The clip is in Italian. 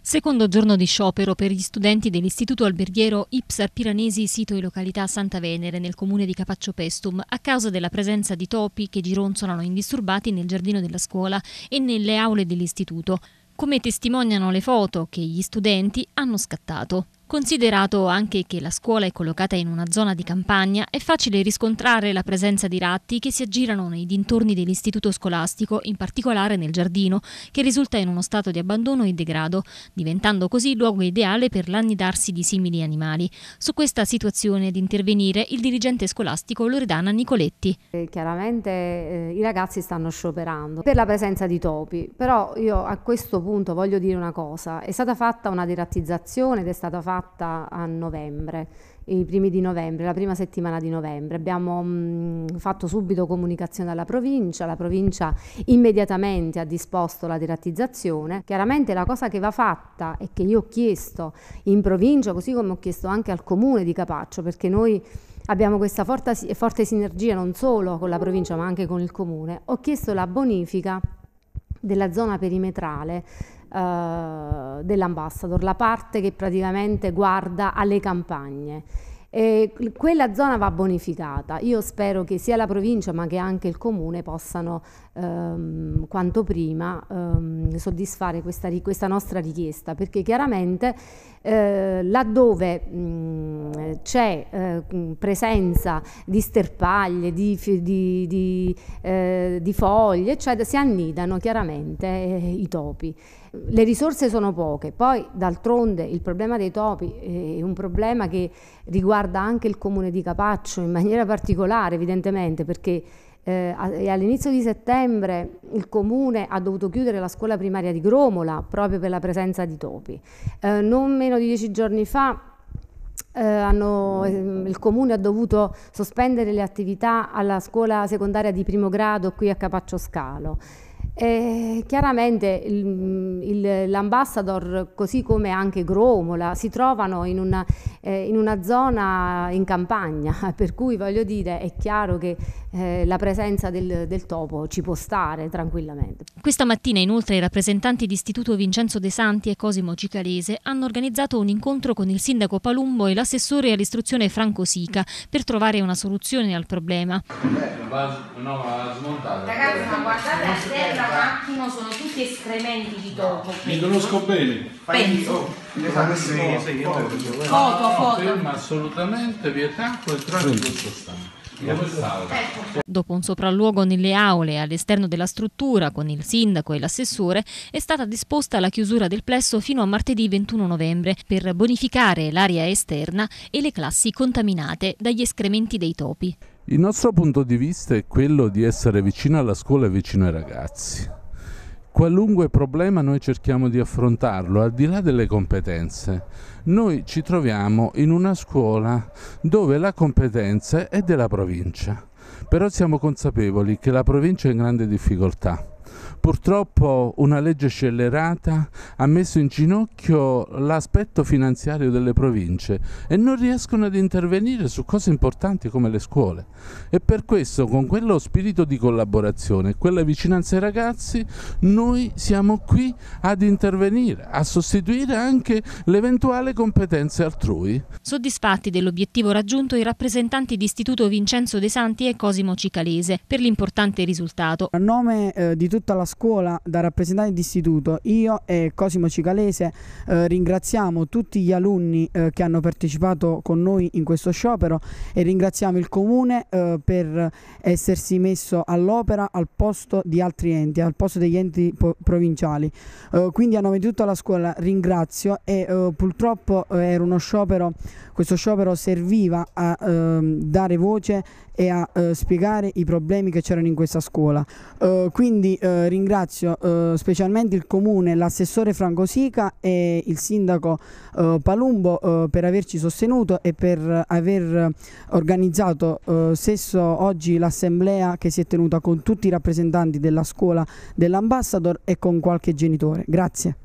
Secondo giorno di sciopero per gli studenti dell'Istituto Alberghiero Ipsar Piranesi sito e località Santa Venere nel comune di Capaccio Pestum a causa della presenza di topi che gironzolano indisturbati nel giardino della scuola e nelle aule dell'istituto, come testimoniano le foto che gli studenti hanno scattato. Considerato anche che la scuola è collocata in una zona di campagna, è facile riscontrare la presenza di ratti che si aggirano nei dintorni dell'istituto scolastico, in particolare nel giardino, che risulta in uno stato di abbandono e degrado, diventando così luogo ideale per l'annidarsi di simili animali. Su questa situazione ad intervenire il dirigente scolastico Loredana Nicoletti. Eh, chiaramente eh, i ragazzi stanno scioperando per la presenza di topi, però io a questo punto voglio dire una cosa, è stata fatta una derattizzazione ed è stata fatta fatta a novembre, i primi di novembre, la prima settimana di novembre. Abbiamo mh, mm, fatto subito comunicazione alla provincia, la provincia immediatamente ha disposto la derattizzazione. Chiaramente la cosa che va fatta e che io ho chiesto in provincia, così come ho chiesto anche al comune di Capaccio, perché noi abbiamo questa forte, forte sinergia non solo con la provincia ma anche con il comune, ho chiesto la bonifica della zona perimetrale eh, dell'ambassador, la parte che praticamente guarda alle campagne. E quella zona va bonificata. Io spero che sia la provincia ma che anche il comune possano ehm, quanto prima ehm, soddisfare questa, questa, nostra richiesta perché chiaramente eh, laddove c'è eh, presenza di sterpaglie, di, di, di, eh, di foglie, cioè, si annidano chiaramente eh, i topi le risorse sono poche, poi d'altronde il problema dei topi è un problema che riguarda anche il comune di Capaccio in maniera particolare evidentemente perché eh, all'inizio di settembre il comune ha dovuto chiudere la scuola primaria di Gromola proprio per la presenza di topi. Eh, non meno di dieci giorni fa eh, hanno, ehm, il comune ha dovuto sospendere le attività alla scuola secondaria di primo grado qui a Capaccio Scalo. Eh, chiaramente il, l'ambassador, così come anche Gromola, si trovano in una, eh, in una, zona in campagna, per cui voglio dire è chiaro che eh, la presenza del, del topo ci può stare tranquillamente. Questa mattina inoltre i rappresentanti di Istituto Vincenzo De Santi e Cosimo Cicalese hanno organizzato un incontro con il sindaco Palumbo e l'assessore all'istruzione Franco Sica per trovare una soluzione al problema. no, va smontata. Ragazzi, ma guardate a terra un attimo, sono tutti escrementi di topo. Mi conosco bene. Fai oh, esatto, sì, sì, io foto, foto. No, foto. Ferma assolutamente vietato entrare in questo stanza. Ecco. Dopo un sopralluogo nelle aule all'esterno della struttura con il sindaco e l'assessore è stata disposta la chiusura del plesso fino a martedì 21 novembre per bonificare l'area esterna e le classi contaminate dagli escrementi dei topi. Il nostro punto di vista è quello di essere vicino alla scuola e vicino ai ragazzi qualunque problema noi cerchiamo di affrontarlo, al di là delle competenze. Noi ci troviamo in una scuola dove la competenza è della provincia, però siamo consapevoli che la provincia è in grande difficoltà Purtroppo una legge scellerata ha messo in ginocchio l'aspetto finanziario delle province e non riescono ad intervenire su cose importanti come le scuole. E per questo, con quello spirito di collaborazione, quella vicinanza ai ragazzi, noi siamo qui ad intervenire, a sostituire anche l'eventuale competenza altrui. Soddisfatti dell'obiettivo raggiunto i rappresentanti di Istituto Vincenzo De Santi e Cosimo Cicalese per l'importante risultato. A nome eh, di tutti tutta la scuola, da rappresentanti d'istituto, io e Cosimo Cicalese eh, ringraziamo tutti gli alunni eh, che hanno partecipato con noi in questo sciopero e ringraziamo il Comune eh, per essersi messo all'opera al posto di altri enti, al posto degli enti provinciali. Eh, quindi a nome di tutta la scuola ringrazio e eh, purtroppo eh, era uno sciopero, questo sciopero serviva a ehm, dare voce e a spiegare i problemi che c'erano in questa scuola. quindi eh, ringrazio eh, specialmente il comune, l'assessore Franco Sica e il sindaco eh, Palumbo eh, per averci sostenuto e per aver organizzato eh, stesso oggi l'assemblea che si è tenuta con tutti i rappresentanti della scuola dell'ambassador e con qualche genitore. Grazie.